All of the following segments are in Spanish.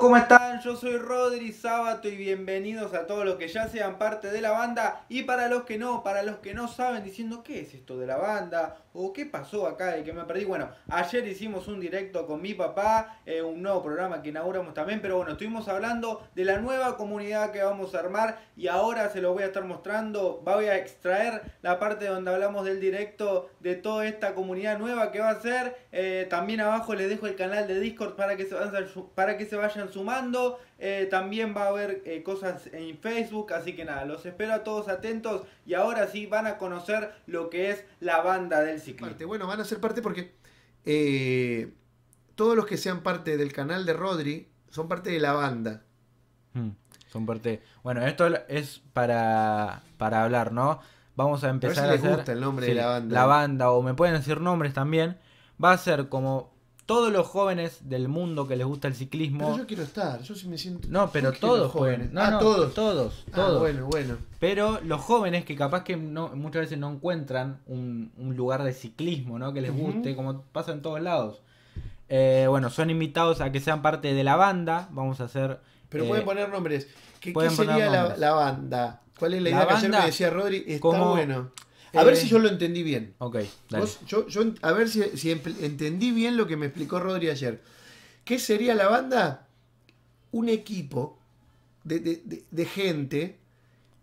¿cómo están? Yo soy Rodri Sábato y bienvenidos a todos los que ya sean parte de la banda y para los que no, para los que no saben diciendo qué es esto de la banda o qué pasó acá y que me perdí. Bueno, ayer hicimos un directo con mi papá, eh, un nuevo programa que inauguramos también, pero bueno, estuvimos hablando de la nueva comunidad que vamos a armar y ahora se lo voy a estar mostrando, voy a extraer la parte donde hablamos del directo de toda esta comunidad nueva que va a ser. Eh, también abajo les dejo el canal de Discord para que se vayan sumando. Eh, también va a haber eh, cosas en Facebook, así que nada, los espero a todos atentos y ahora sí van a conocer lo que es la banda del ciclismo. Bueno, van a ser parte porque eh, todos los que sean parte del canal de Rodri son parte de la banda. Hmm, son parte... Bueno, esto es para, para hablar, ¿no? Vamos a empezar a, el nombre de la banda. La banda, o me pueden decir nombres también. Va a ser como todos los jóvenes del mundo que les gusta el ciclismo. Pero yo quiero estar, yo sí me siento. No, pero todos jóvenes. No, ah, todos. Todos, ah, todos. bueno, bueno. Pero los jóvenes que capaz que no, muchas veces no encuentran un, lugar de ciclismo, ¿no? Que les guste, como pasa en todos lados. Eh, bueno, son invitados a que sean parte de la banda. Vamos a hacer. Pero pueden eh, poner nombres. ¿Qué, qué sería la, banda? ¿Cuál es la, idea que ayer me decía Rodri? Está como, bueno. A ver eh, si yo lo entendí bien. Ok, yo, yo, a ver si, em-, entendí bien lo que me explicó Rodri ayer. ¿Qué sería la banda? Un equipo de, de, de, gente.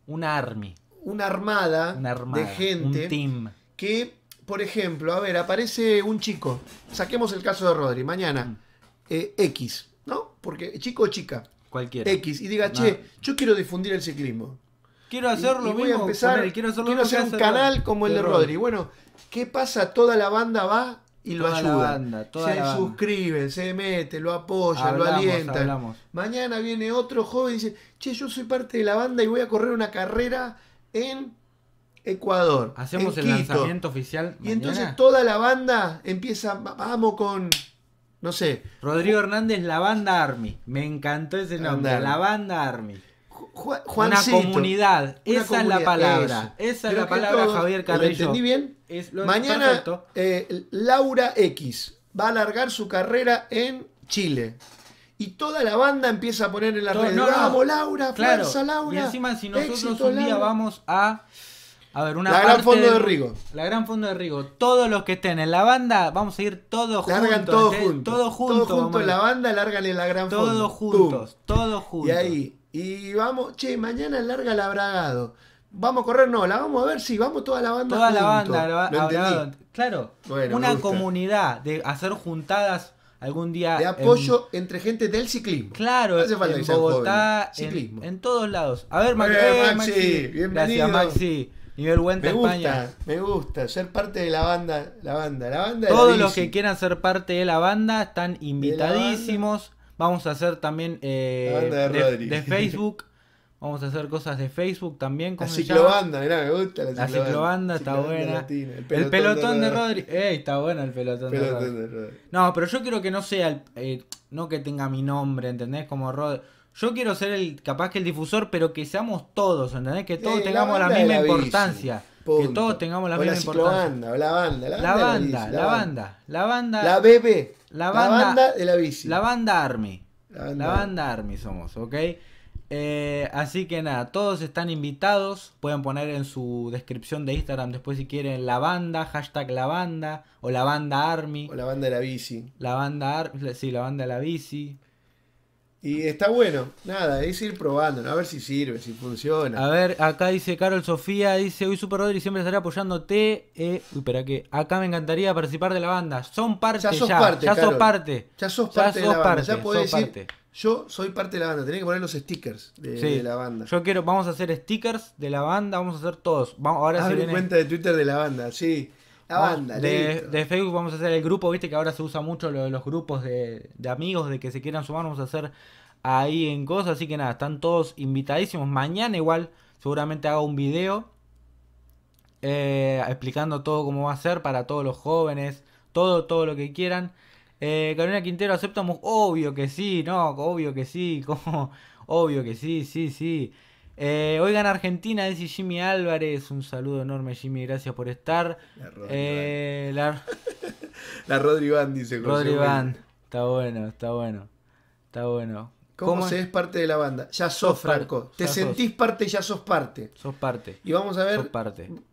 Una army. Una armada, de gente. Un team. Que, por ejemplo, a ver, aparece un chico. Saquemos el caso de Rodri. Mañana, mm. eh, X, ¿no? Porque chico o chica. Cualquiera. X. Y diga, che, yo quiero difundir el ciclismo. Quiero hacer quiero, hacer un canal como el de Rodri. Bueno, ¿qué pasa? Toda la banda va y lo ayuda. Banda, se suscriben, se mete, lo apoya, lo alienta. Mañana viene otro joven y dice, che, yo soy parte de la banda y voy a correr una carrera en Ecuador. Hacemos el lanzamiento oficial. Y entonces toda la banda empieza, vamos con, no sé. Rodrigo Hernández, la banda Army. Me encantó ese nombre, la banda Army una comunidad. esa es la palabra. Esa es la palabra, Javier Carrillo. entendí bien? Mañana, eh, Laura X va a alargar su carrera en Chile. Y toda la banda empieza a poner en la red. ¡Vamos, Laura! ¡Fuerza, Laura! Y encima, si nosotros un día vamos a. A ver, una La gran fondo de, Rigo. La gran fondo de Rigo. Todos los que estén en la banda, vamos a ir todos juntos. Largan ¿eh? todos juntos. Todos juntos. en la banda, largan la gran fondo. todos juntos. Todos juntos. Y ahí, y vamos, che, mañana larga la bragado ¿Vamos a correr? No, la vamos a ver, si, vamos toda la banda. Toda la banda, la Claro, una comunidad de hacer juntadas algún día. De apoyo entre gente del ciclismo. Claro, en Bogotá, En, todos lados. A ver, eh, eh, Maxi. Bienvenido. Gracias, Maxi. Nivel España. me gusta, España. Me gusta ser parte de la banda, la banda, la banda. Todos los que quieran ser parte de la banda están invitadísimos. Vamos a hacer también eh, de, Facebook. Vamos a hacer cosas de Facebook también. La ciclobanda, mira me gusta la ciclobanda. La ciclobanda está buena. el, pelotón de, Rodri. está bueno el pelotón, de, Rodri. No, pero yo quiero que no sea, el, eh, no que tenga mi nombre, ¿entendés? Como Rodri. Yo quiero ser el capaz que el difusor, pero que seamos todos, ¿entendés? Que todos tengamos la, misma importancia. Que todos tengamos la misma la la banda, la banda, la banda. La banda, la banda. La La banda, de la bici. La banda Army. La banda, Army somos, ¿ok? Eh, así que nada, todos están invitados. Pueden poner en su descripción de Instagram después si quieren la banda, hashtag la banda, o la banda Army. O la banda de la bici. La banda Army, sí, la banda de la bici. Y está bueno, nada, es ir probando, a ver si sirve, si funciona. A ver, acá dice Carol Sofía, dice, hoy Super Rodri siempre estaré apoyándote. uy, espera que, acá me encantaría participar de la banda. Son parte ya. Sos parte, ya sos parte. Ya sos parte. Ya sos de la parte, banda. Ya podés yo soy parte de la banda. Tenés que poner los stickers de, la banda. Yo quiero, vamos a hacer stickers de la banda, vamos a hacer todos. Vamos, ahora Abre se viene... cuenta de Twitter de la banda, sí de, Facebook vamos a hacer el grupo, viste que ahora se usa mucho los grupos de, amigos, de que se quieran sumar, vamos a hacer ahí en cosas. Así que nada, están todos invitadísimos. Mañana igual seguramente hago un video eh, explicando todo cómo va a ser para todos los jóvenes, todo, todo lo que quieran. Eh, Carolina Quintero, aceptamos, obvio que sí, no, obvio que sí, como, obvio que sí, sí, sí. Eh, oigan Argentina, dice Jimmy Álvarez. Un saludo enorme, Jimmy. Gracias por estar. La Rodri, eh, la... Rodri Van, dice. Rodri Está bueno, está bueno. Está bueno. ¿Cómo, se es? parte de la banda? Ya sos, Franco. Te sentís parte, ya sos parte. Sos parte. Y vamos a ver.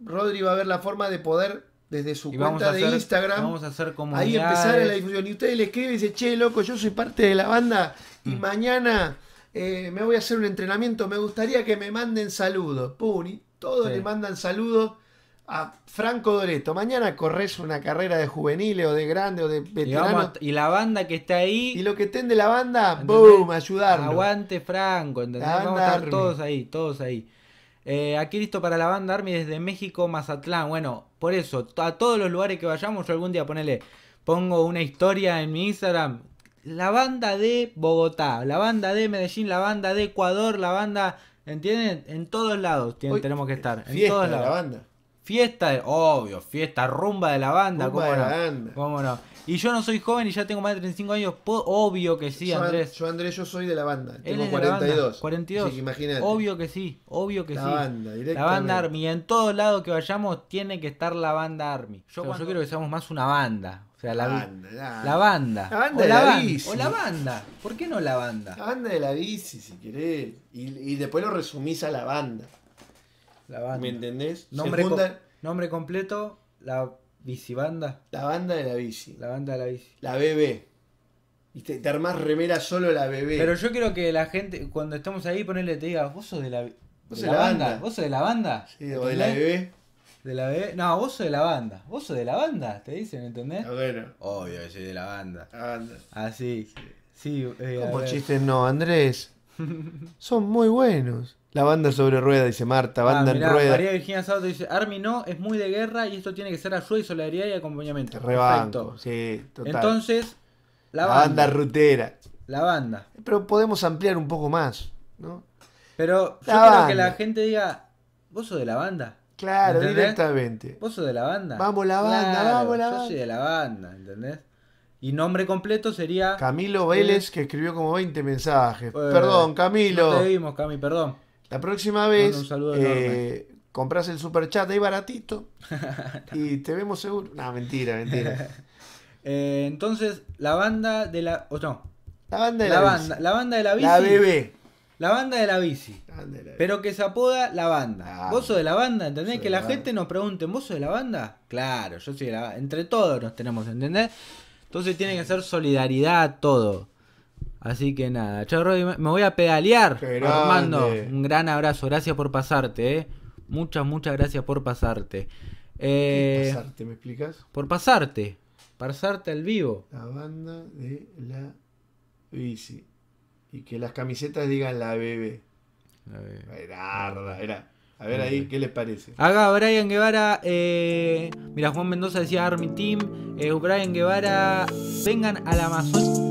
Rodri va a ver la forma de poder desde su cuenta de Instagram. Vamos a hacer como Ahí empezar la difusión. Y ustedes le escriben y dicen, che, loco, yo soy parte de la banda. Y mm. mañana eh, me voy a hacer un entrenamiento, me gustaría que me manden saludos. Puni, todos le mandan saludos a Franco Doreto. Mañana corres una carrera de juveniles o de grande o de veterano. Y, la banda que está ahí. Y lo que estén de la banda, boom, ayudarnos. Aguante Franco, Vamos a estar todos ahí, todos ahí. Eh, aquí listo para la banda Army desde México, Mazatlán. Bueno, por eso, a todos los lugares que vayamos, yo algún día ponele, pongo una historia en mi Instagram la banda de Bogotá, la banda de Medellín, la banda de Ecuador, la banda, ¿entienden? En todos lados tenemos que estar. en todos de la banda. Fiesta, de, obvio, fiesta, rumba de la banda, ¿cómo, no? ¿cómo no? Y yo no soy joven y ya tengo más de 35 años, obvio que sí, Andrés. Yo, Andrés, yo soy de la banda, tengo 42. 42, Obvio que sí, obvio que sí. la banda, Banda, la banda Army, en todos lados que vayamos tiene que estar la banda Army. Yo, yo quiero que seamos más una banda, o sea, la, banda, la, banda. La o la, bici. Banda, o la banda. ¿Por qué no la banda? La banda de la bici, si querés. Y, después lo resumís a la banda. La banda. ¿Me entendés? Nombre, completo, la bici banda. La banda de la bici. La banda de la bici. La bebé. Y te, armás remera solo la bebé. Pero yo quiero que la gente, cuando estamos ahí, ponerle te diga, vos sos de la, ¿Vos de la, banda? ¿Vos sos de la banda? Sí, o de la bebé. De la No, vos sos de la banda. ¿Vos sos de la banda? Te dicen, ¿entendés? Ah, Obvio, soy de la banda. Así. Sí, eh, Como chistes no, Andrés. Son muy buenos. La banda sobre rueda, dice Marta, banda ah, en rueda. María Virginia Sato dice, Army no, es muy de guerra y esto tiene que ser ayuda y solidaridad y acompañamiento. Entonces, la, banda, rutera. La banda. Pero podemos ampliar un poco más, ¿no? Pero yo quiero que la gente diga, ¿vos sos de la banda? Claro, directamente. Vos sos de la banda. Vamos la banda, vamos la banda. Yo soy de la banda, ¿entendés? Y nombre completo sería. Camilo Vélez, que escribió como 20 mensajes. Eh, perdón, Camilo. te vimos, Cami, perdón. La próxima vez. Eh, compras el super chat ahí baratito. y te vemos seguro. No, mentira, mentira. Eh, entonces, la banda de la. O no. La banda de la, banda. La banda de la bici. La BB. La banda de la bici. Pero que se apoda la banda. Ah, ¿Vos sos de la banda? ¿Entendés? Que la, gente nos pregunte, ¿vos sos de la banda? Claro, yo soy de la banda. Entre todos nos tenemos, ¿entendés? Entonces tiene que ser solidaridad todo. Así que nada, chao Rodri, me voy a pedalear. mando un gran abrazo, gracias por pasarte, ¿eh? Muchas, muchas gracias por pasarte. ¿Por eh, pasarte, me explicas? Por pasarte, pasarte al vivo. La banda de la bici. Y que las camisetas digan la bebé. La Era, era. A ver ahí, ¿qué les parece? Acá Brian Guevara, eh, mira, Juan Mendoza decía Army Team, eh, Brian Guevara, vengan a la Amazon.